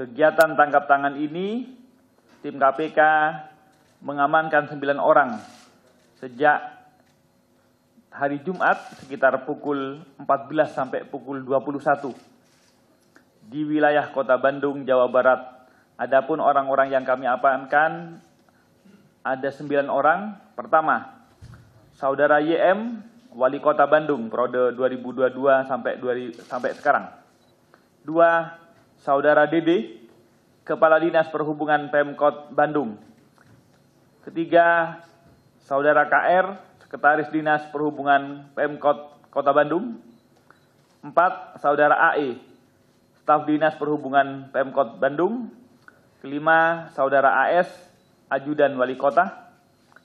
Kegiatan tangkap tangan ini, tim KPK mengamankan 9 orang sejak hari Jumat sekitar pukul 14 sampai pukul 21 di wilayah Kota Bandung, Jawa Barat. Adapun orang-orang yang kami amankan ada 9 orang. Pertama, saudara YM, wali Kota Bandung periode 2022 sampai 20 sampai sekarang. Dua, Saudara Dede, Kepala Dinas Perhubungan Pemkot Bandung. Ketiga, Saudara KR, Sekretaris Dinas Perhubungan Pemkot Kota Bandung. Empat, Saudara AE, Staf Dinas Perhubungan Pemkot Bandung. Kelima, Saudara AS, Ajudan Wali Kota.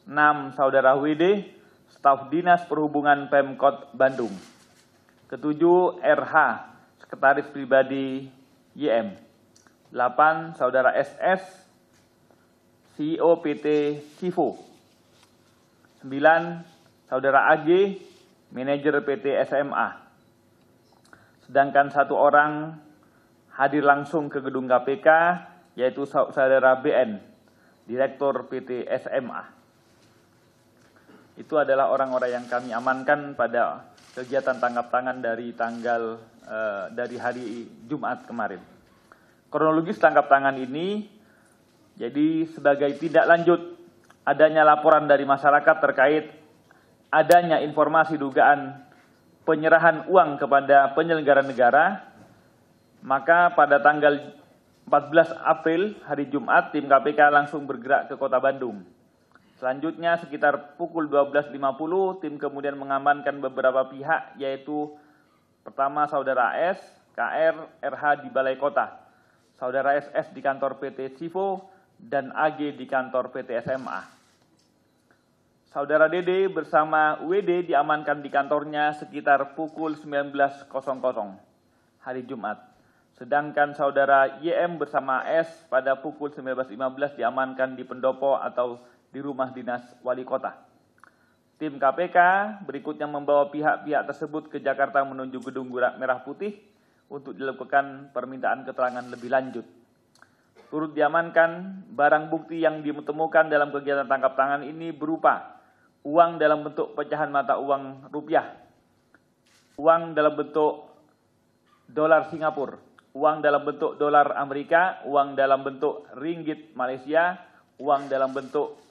Enam, Saudara WD, Staf Dinas Perhubungan Pemkot Bandung. Ketujuh, RH, Sekretaris Pribadi YM. 8. Saudara SS, CEO PT Sivo. 9. Saudara AG, manajer PT SMA. Sedangkan satu orang hadir langsung ke gedung KPK, yaitu saudara BN, Direktur PT SMA. Itu adalah orang-orang yang kami amankan pada kegiatan tangkap tangan dari tanggal eh, dari hari Jumat kemarin. Kronologis tangkap tangan ini jadi sebagai tidak lanjut adanya laporan dari masyarakat terkait adanya informasi dugaan penyerahan uang kepada penyelenggara negara, maka pada tanggal 14 April hari Jumat tim KPK langsung bergerak ke Kota Bandung Selanjutnya sekitar pukul 12.50 tim kemudian mengamankan beberapa pihak yaitu pertama saudara S, KR, RH di Balai Kota, saudara SS di kantor PT Sivo dan AG di kantor PT SMA. Saudara DD bersama WD diamankan di kantornya sekitar pukul 19.00 hari Jumat. Sedangkan saudara YM bersama S pada pukul 19.15 diamankan di pendopo atau di rumah dinas wali kota. Tim KPK berikutnya membawa pihak-pihak tersebut ke Jakarta menuju gedung Gurak Merah Putih untuk dilakukan permintaan keterangan lebih lanjut. Turut diamankan barang bukti yang ditemukan dalam kegiatan tangkap tangan ini berupa uang dalam bentuk pecahan mata uang rupiah, uang dalam bentuk dolar Singapura, uang dalam bentuk dolar Amerika, uang dalam bentuk ringgit Malaysia, uang dalam bentuk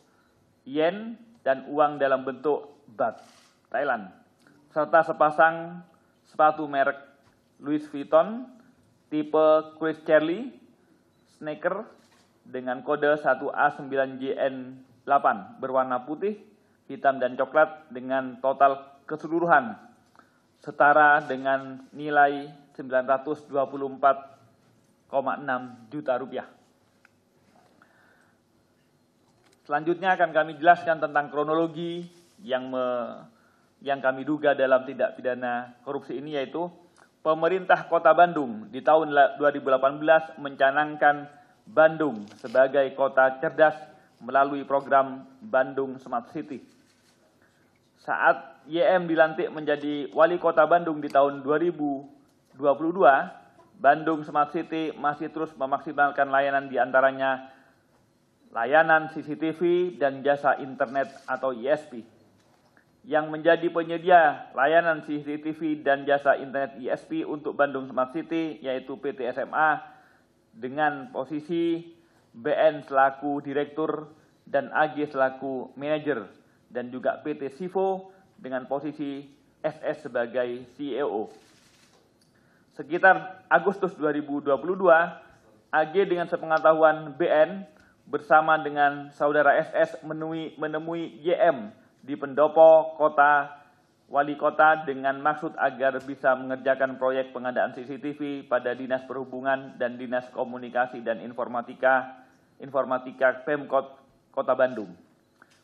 yen, dan uang dalam bentuk bat Thailand, serta sepasang sepatu merek Louis Vuitton tipe Chris Charlie sneaker dengan kode 1A9JN8 berwarna putih, hitam dan coklat dengan total keseluruhan setara dengan nilai 924,6 juta rupiah. Selanjutnya akan kami jelaskan tentang kronologi yang me, yang kami duga dalam tindak pidana korupsi ini yaitu pemerintah Kota Bandung di tahun 2018 mencanangkan Bandung sebagai kota cerdas melalui program Bandung Smart City. Saat YM dilantik menjadi wali kota Bandung di tahun 2022, Bandung Smart City masih terus memaksimalkan layanan diantaranya layanan CCTV dan jasa internet atau ISP. Yang menjadi penyedia layanan CCTV dan jasa internet ISP untuk Bandung Smart City yaitu PT SMA dengan posisi BN selaku direktur dan AG selaku manajer dan juga PT Sivo dengan posisi SS sebagai CEO. Sekitar Agustus 2022, AG dengan sepengetahuan BN bersama dengan saudara SS menemui, menemui YM di pendopo kota wali kota dengan maksud agar bisa mengerjakan proyek pengadaan CCTV pada Dinas Perhubungan dan Dinas Komunikasi dan Informatika Informatika Pemkot Kota Bandung.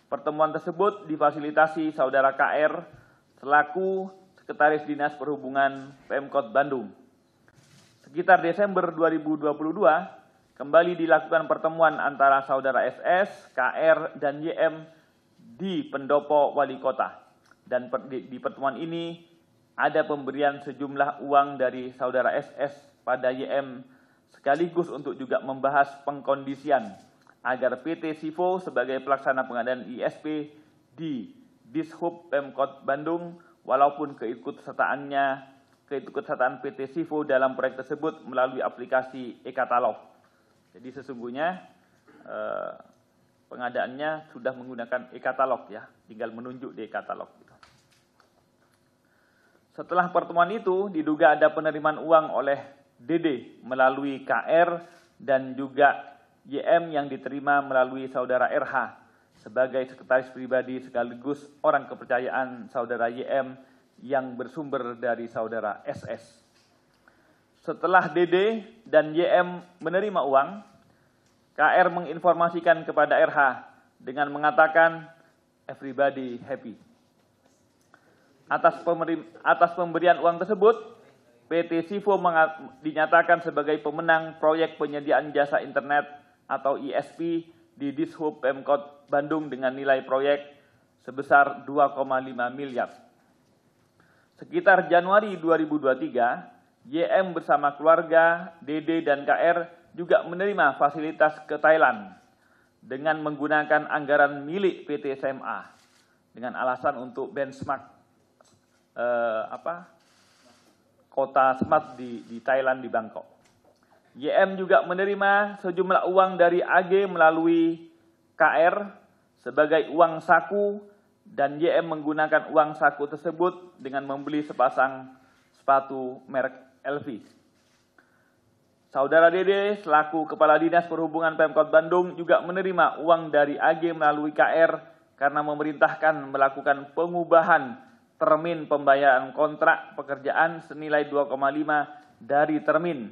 Pertemuan tersebut difasilitasi saudara KR selaku Sekretaris Dinas Perhubungan Pemkot Bandung. Sekitar Desember 2022, Kembali dilakukan pertemuan antara saudara SS, KR, dan YM di pendopo wali kota. Dan di, pertemuan ini ada pemberian sejumlah uang dari saudara SS pada YM sekaligus untuk juga membahas pengkondisian agar PT Sivo sebagai pelaksana pengadaan ISP di Dishub Pemkot Bandung walaupun keikutsertaannya keikutsertaan PT Sivo dalam proyek tersebut melalui aplikasi e-katalog. Jadi sesungguhnya eh, pengadaannya sudah menggunakan e-katalog ya, tinggal menunjuk di e-katalog. Gitu. Setelah pertemuan itu diduga ada penerimaan uang oleh DD melalui KR dan juga YM yang diterima melalui saudara RH sebagai sekretaris pribadi sekaligus orang kepercayaan saudara YM yang bersumber dari saudara SS. Setelah DD dan YM menerima uang, KR menginformasikan kepada RH dengan mengatakan everybody happy. Atas, atas pemberian uang tersebut, PT Sivo dinyatakan sebagai pemenang proyek penyediaan jasa internet atau ISP e di Dishub Pemkot Bandung dengan nilai proyek sebesar 2,5 miliar. Sekitar Januari 2023, YM bersama keluarga, DD dan KR juga menerima fasilitas ke Thailand dengan menggunakan anggaran milik PT SMA dengan alasan untuk benchmark eh, apa kota smart di, di Thailand di Bangkok. YM juga menerima sejumlah uang dari AG melalui KR sebagai uang saku dan YM menggunakan uang saku tersebut dengan membeli sepasang sepatu merek Elvi. Saudara Dede selaku Kepala Dinas Perhubungan Pemkot Bandung juga menerima uang dari AG melalui KR karena memerintahkan melakukan pengubahan termin pembayaran kontrak pekerjaan senilai 2,5 dari termin.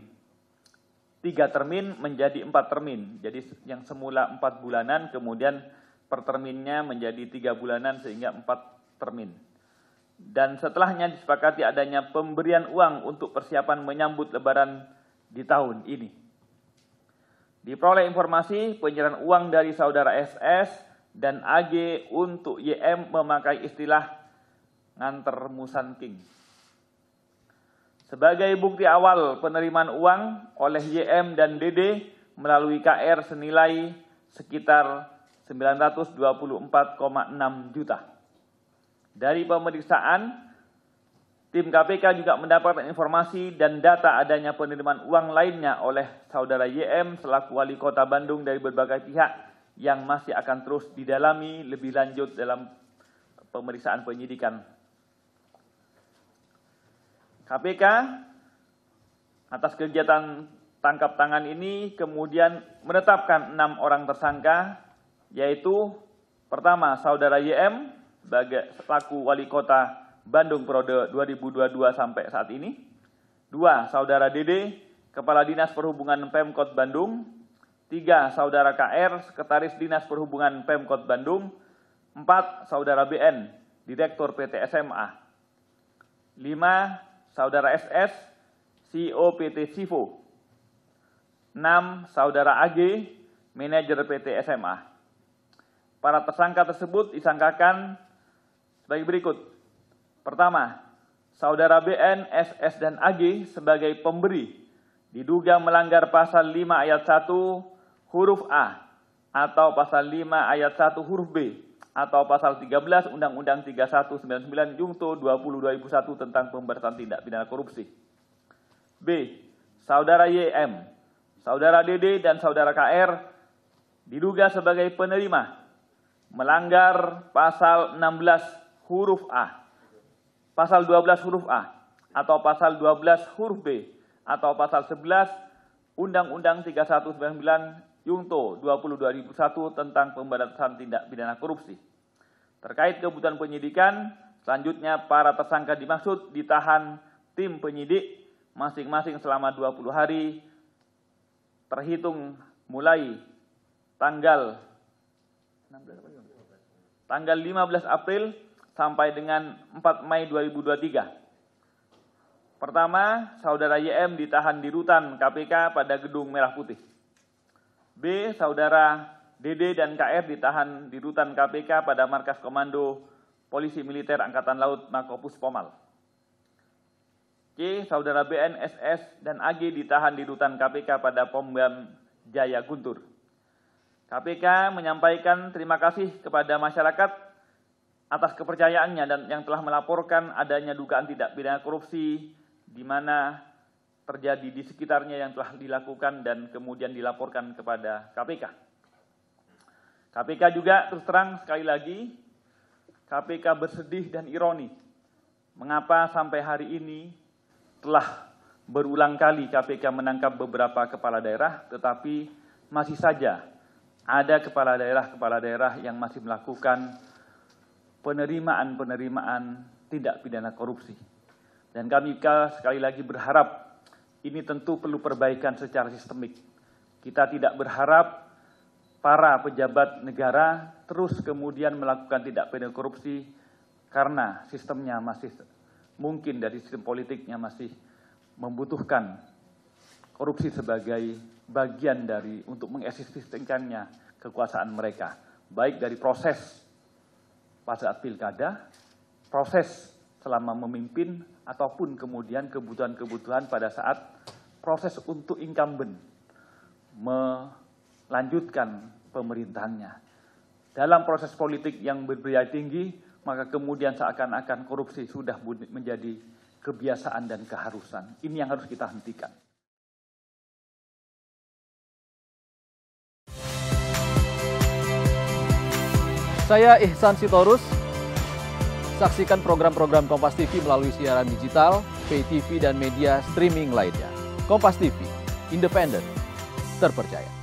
Tiga termin menjadi empat termin. Jadi yang semula empat bulanan kemudian per terminnya menjadi tiga bulanan sehingga empat termin dan setelahnya disepakati adanya pemberian uang untuk persiapan menyambut lebaran di tahun ini. Diperoleh informasi penyerahan uang dari saudara SS dan AG untuk YM memakai istilah nganter musan king. Sebagai bukti awal penerimaan uang oleh YM dan DD melalui KR senilai sekitar 924,6 juta. Dari pemeriksaan, tim KPK juga mendapatkan informasi dan data adanya penerimaan uang lainnya oleh saudara YM selaku wali kota Bandung dari berbagai pihak yang masih akan terus didalami lebih lanjut dalam pemeriksaan penyidikan. KPK atas kegiatan tangkap tangan ini kemudian menetapkan enam orang tersangka yaitu pertama saudara YM sebagai selaku wali kota Bandung periode 2022 sampai saat ini. Dua, saudara Dede, Kepala Dinas Perhubungan Pemkot Bandung. Tiga, saudara KR, Sekretaris Dinas Perhubungan Pemkot Bandung. Empat, saudara BN, Direktur PT SMA. Lima, saudara SS, CEO PT Sivo. Enam, saudara AG, manajer PT SMA. Para tersangka tersebut disangkakan sebagai berikut. Pertama, saudara BN, SS, dan AG sebagai pemberi diduga melanggar pasal 5 ayat 1 huruf A atau pasal 5 ayat 1 huruf B atau pasal 13 Undang-Undang 3199 Jungto 20 2001 tentang pemberantasan tindak pidana korupsi. B. Saudara YM, saudara DD dan saudara KR diduga sebagai penerima melanggar pasal 16 huruf A, pasal 12 huruf A, atau pasal 12 huruf B, atau pasal 11 Undang-Undang 3199 Yungto 2021 tentang pemberantasan tindak pidana korupsi. Terkait kebutuhan penyidikan, selanjutnya para tersangka dimaksud ditahan tim penyidik masing-masing selama 20 hari terhitung mulai tanggal tanggal 15 April sampai dengan 4 Mei 2023. Pertama, saudara YM ditahan di rutan KPK pada gedung Merah Putih. B. Saudara DD dan KR ditahan di rutan KPK pada markas komando Polisi Militer Angkatan Laut Makopus Pomal. C. Saudara BN, SS, dan AG ditahan di rutan KPK pada Pombam Jaya Guntur. KPK menyampaikan terima kasih kepada masyarakat atas kepercayaannya dan yang telah melaporkan adanya dugaan tidak pidana korupsi di mana terjadi di sekitarnya yang telah dilakukan dan kemudian dilaporkan kepada KPK. KPK juga terus terang sekali lagi KPK bersedih dan ironi. Mengapa sampai hari ini telah berulang kali KPK menangkap beberapa kepala daerah tetapi masih saja ada kepala daerah-kepala daerah yang masih melakukan penerimaan-penerimaan tindak pidana korupsi. Dan kami sekali lagi berharap ini tentu perlu perbaikan secara sistemik. Kita tidak berharap para pejabat negara terus kemudian melakukan tindak pidana korupsi karena sistemnya masih mungkin dari sistem politiknya masih membutuhkan korupsi sebagai bagian dari untuk mengeksistensikannya kekuasaan mereka, baik dari proses pada saat pilkada, proses selama memimpin ataupun kemudian kebutuhan-kebutuhan pada saat proses untuk incumbent melanjutkan pemerintahnya. Dalam proses politik yang berbiaya tinggi, maka kemudian seakan-akan korupsi sudah menjadi kebiasaan dan keharusan. Ini yang harus kita hentikan. Saya Ihsan Sitorus. Saksikan program-program Kompas TV melalui siaran digital, pay TV, dan media streaming lainnya. Kompas TV, independen, terpercaya.